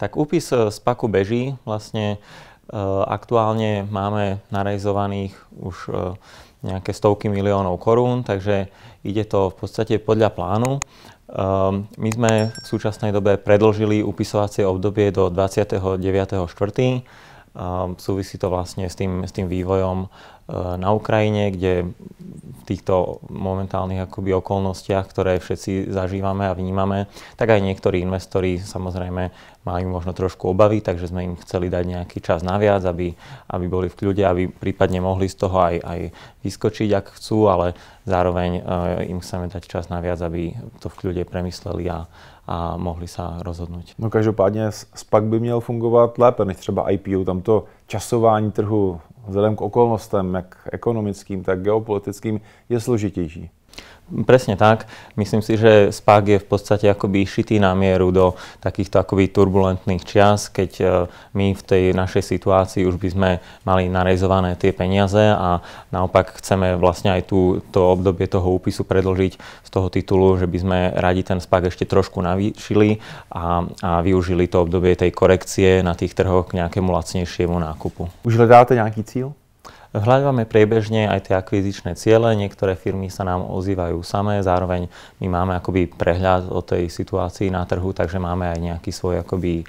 Tak úpis e, z paku beží. Vlastne e, aktuálne máme narejzovaných už e, nejaké stovky miliónov korún, takže ide to v podstate podľa plánu. My sme v súčasnej dobe predlžili upisovacie obdobie do 29.4. Súvisí to vlastne s tým, s tým vývojom na Ukrajine, kde týchto momentálnych akoby okolnostiach, ktoré všetci zažívame a vnímame, tak aj niektorí investori samozrejme majú možno trošku obavy, takže sme im chceli dať nejaký čas naviac, aby, aby boli v kľude, aby prípadne mohli z toho aj, aj vyskočiť, ak chcú, ale zároveň uh, im chceme dať čas naviac, aby to v kľude premysleli a, a mohli sa rozhodnúť. No každopádne SPAC by měl fungovať lépe než třeba IPO. tamto časování trhu vzhledem k okolnostem, jak ekonomickým, tak geopolitickým, je složitější. Presne tak. Myslím si, že spák je v podstate akoby šitý na mieru do takýchto akoby turbulentných čias, keď e, my v tej našej situácii už by sme mali narejzované tie peniaze a naopak chceme vlastne aj tú, to obdobie toho úpisu predlžiť z toho titulu, že by sme radi ten spák ešte trošku navýšili a, a využili to obdobie tej korekcie na tých trhoch k nejakému lacnejšiemu nákupu. Už hľadáte nejaký cíl? Hľadáme priebežne aj tie akvizičné ciele, niektoré firmy sa nám ozývajú samé, zároveň my máme akoby prehľad o tej situácii na trhu, takže máme aj nejaký svoj akoby e,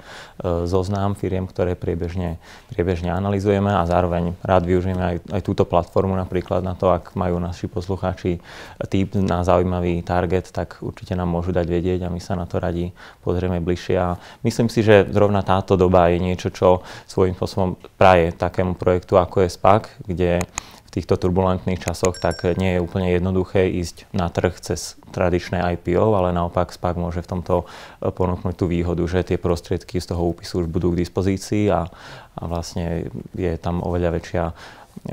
zoznam firiem, ktoré priebežne, priebežne analizujeme a zároveň rád využijeme aj, aj túto platformu napríklad na to, ak majú naši poslucháči typ na zaujímavý target, tak určite nám môžu dať vedieť a my sa na to radi pozrieme bližšie a myslím si, že zrovna táto doba je niečo, čo svojím spôsobom praje takému projektu, ako je SPAC, kde v týchto turbulentných časoch tak nie je úplne jednoduché ísť na trh cez tradičné IPO, ale naopak SPAC môže v tomto eh, ponúknuť tú výhodu, že tie prostriedky z toho úpisu už budú k dispozícii a, a vlastne je tam oveľa väčšia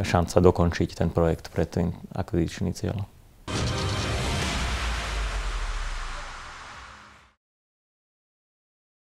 šanca dokončiť ten projekt pred tým akvizičným cieľ.